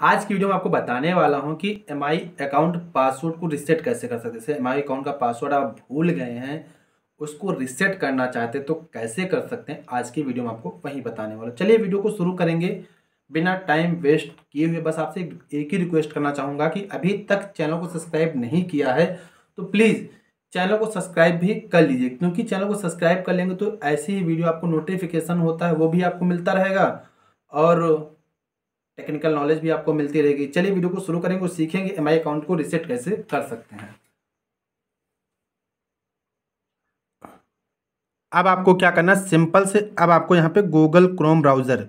आज की वीडियो में आपको बताने वाला हूं कि एम अकाउंट पासवर्ड को रिसेट कैसे कर सकते जैसे एम अकाउंट का पासवर्ड आप भूल गए हैं उसको रिसेट करना चाहते तो कैसे कर सकते हैं आज की वीडियो में आपको वहीं बताने वाला चलिए वीडियो को शुरू करेंगे बिना टाइम वेस्ट किए हुए बस आपसे एक ही रिक्वेस्ट करना चाहूँगा कि अभी तक चैनल को सब्सक्राइब नहीं किया है तो प्लीज़ चैनल को सब्सक्राइब भी कर लीजिए क्योंकि चैनल को सब्सक्राइब कर लेंगे तो ऐसी ही वीडियो आपको नोटिफिकेशन होता है वो भी आपको मिलता रहेगा और टेक्निकल नॉलेज भी आपको मिलती रहेगी चलिए वीडियो को शुरू करेंगे और सीखेंगे एम अकाउंट को रिसेट कैसे कर सकते हैं अब आपको क्या करना सिंपल से अब आपको यहाँ पे गूगल क्रोम ब्राउज़र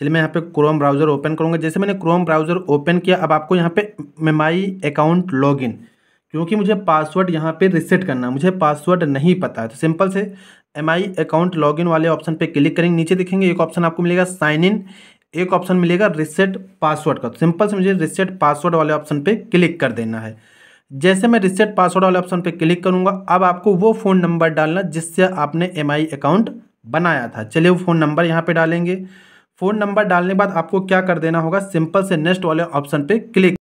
चलिए मैं यहाँ पे क्रोम ब्राउज़र ओपन करूँगा जैसे मैंने क्रोम ब्राउज़र ओपन किया अब आपको यहाँ पे माई अकाउंट लॉगिन क्योंकि मुझे पासवर्ड यहाँ पे रिसेट करना मुझे पासवर्ड नहीं पता है तो सिंपल से एम आई अकाउंट लॉगिन वाले ऑप्शन पे क्लिक करेंगे नीचे देखेंगे एक ऑप्शन आपको मिलेगा साइन इन एक ऑप्शन मिलेगा रिसेट पासवर्ड का सिंपल तो से मुझे रिसेट पासवर्ड वाले ऑप्शन पे क्लिक कर देना है जैसे मैं रिसेट पासवर्ड वाले ऑप्शन पे क्लिक करूंगा अब आपको वो फ़ोन नंबर डालना जिससे आपने एम अकाउंट बनाया था चलिए वो फ़ोन नंबर यहाँ पर डालेंगे फ़ोन नंबर डालने के बाद आपको क्या कर देना होगा सिंपल से नेक्स्ट वाले ऑप्शन पर क्लिक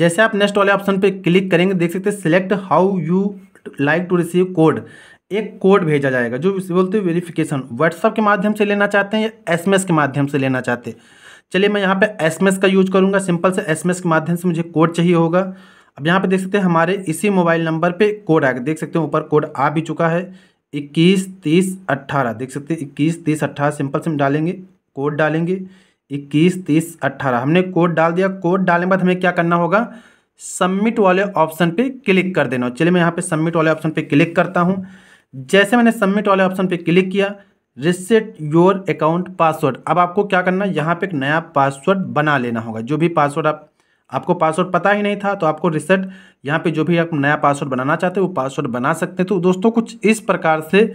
जैसे आप नेक्स्ट वाले ऑप्शन पर क्लिक करेंगे देख सकते select how you like to receive code एक कोड भेजा जाएगा जो बोलते हैं वेरिफिकेशन व्हाट्सअप के माध्यम से लेना चाहते हैं या एस के माध्यम से लेना चाहते हैं चलिए मैं यहाँ पे एस का यूज करूँगा सिंपल से एस के माध्यम से मुझे कोड चाहिए होगा अब यहाँ पे देख सकते हैं हमारे इसी मोबाइल नंबर पे कोड आएगा देख सकते हैं ऊपर कोड आ भी चुका है इक्कीस तीस अट्ठारह देख सकते हैं इक्कीस तीस अट्ठारह सिंपल से हम डालेंगे कोड डालेंगे इक्कीस तीस अट्ठारह हमने कोड डाल दिया कोड डालने के बाद हमें क्या करना होगा सबमिट वाले ऑप्शन पे क्लिक कर देना चलिए मैं यहाँ पे सबमिट वाले ऑप्शन पे क्लिक करता हूँ जैसे मैंने सबमिट वाले ऑप्शन पे क्लिक किया रिसेट योर अकाउंट पासवर्ड अब आपको क्या करना है यहाँ पे एक नया पासवर्ड बना लेना होगा जो भी पासवर्ड आप आपको पासवर्ड पता ही नहीं था तो आपको रिसेट यहाँ पे जो भी आप नया पासवर्ड बनाना चाहते हो वो पासवर्ड बना सकते हैं तो दोस्तों कुछ इस प्रकार से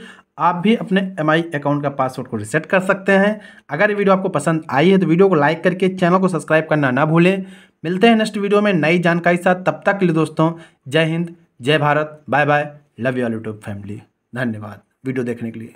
आप भी अपने एम अकाउंट का पासवर्ड को रिसेट कर सकते हैं अगर ये वीडियो आपको पसंद आई है तो वीडियो को लाइक करके चैनल को सब्सक्राइब करना ना भूलें मिलते हैं नेक्स्ट वीडियो में नई जानकारी साथ तब तक के लिए दोस्तों जय हिंद जय Bharat bye bye love you all YouTube family धन्यवाद वीडियो देखने के लिए